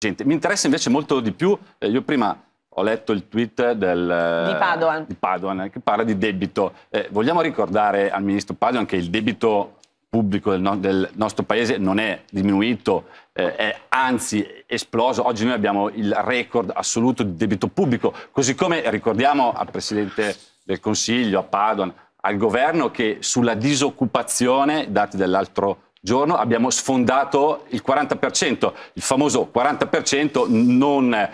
gente. Mi interessa invece molto di più, eh, io prima ho letto il tweet del, di, Padoan. Eh, di Padoan eh, che parla di debito. Eh, vogliamo ricordare al ministro Padoan che il debito pubblico del, no, del nostro paese non è diminuito, eh, è anzi esploso. Oggi noi abbiamo il record assoluto di debito pubblico, così come ricordiamo al Presidente del Consiglio, a Padoan, al governo che sulla disoccupazione, dati dell'altro giorno abbiamo sfondato il 40%, il famoso 40% non eh,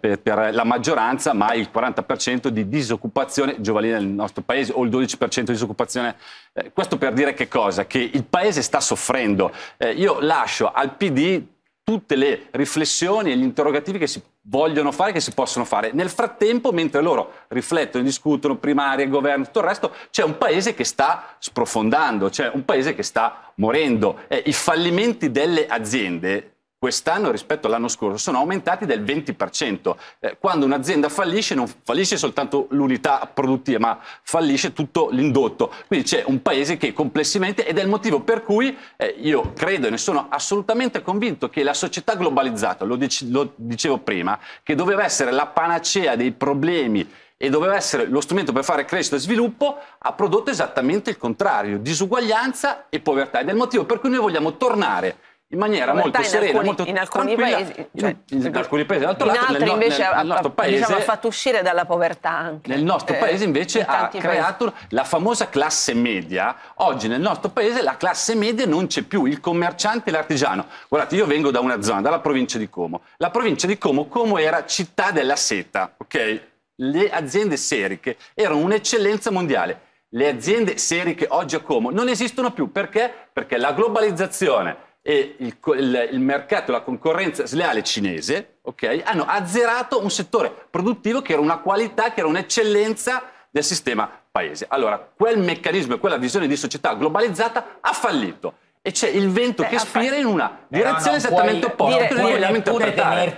per, per, la maggioranza, ma il 40% di disoccupazione giovanile nel nostro paese o il 12% di disoccupazione. Eh, questo per dire che cosa? Che il paese sta soffrendo. Eh, io lascio al PD tutte le riflessioni e gli interrogativi che si vogliono fare, che si possono fare. Nel frattempo, mentre loro riflettono, discutono, primarie, governo, e tutto il resto, c'è un paese che sta sprofondando, c'è un paese che sta morendo. Eh, I fallimenti delle aziende quest'anno rispetto all'anno scorso sono aumentati del 20%. Eh, quando un'azienda fallisce non fallisce soltanto l'unità produttiva, ma fallisce tutto l'indotto. Quindi c'è un paese che complessivamente ed è il motivo per cui eh, io credo e ne sono assolutamente convinto che la società globalizzata, lo, dici, lo dicevo prima, che doveva essere la panacea dei problemi e doveva essere lo strumento per fare crescita e sviluppo, ha prodotto esattamente il contrario, disuguaglianza e povertà. Ed è il motivo per cui noi vogliamo tornare in maniera in molto in serena, alcuni, molto in alcuni paesi, cioè, in, in, diciamo, alcuni paesi, d'altro in lato, altri nel, invece nel, nel nostro paese, diciamo, ha fatto uscire dalla povertà anche. Nel nostro eh, paese invece ha creato la famosa classe media. Oggi nel nostro paese la classe media non c'è più, il commerciante e l'artigiano. Guardate, io vengo da una zona, dalla provincia di Como. La provincia di Como, Como era città della seta, ok? Le aziende seriche erano un'eccellenza mondiale le aziende seriche oggi a Como non esistono più. Perché? Perché la globalizzazione, e il, il, il, mercato, la concorrenza sleale cinese, okay, hanno azzerato un settore produttivo che era una qualità, che era un'eccellenza del sistema paese. Allora, quel meccanismo e quella visione di società globalizzata ha fallito. E c'è il vento Beh, che spira in una direzione eh, no, no, esattamente opposta. Dire, dire, dire,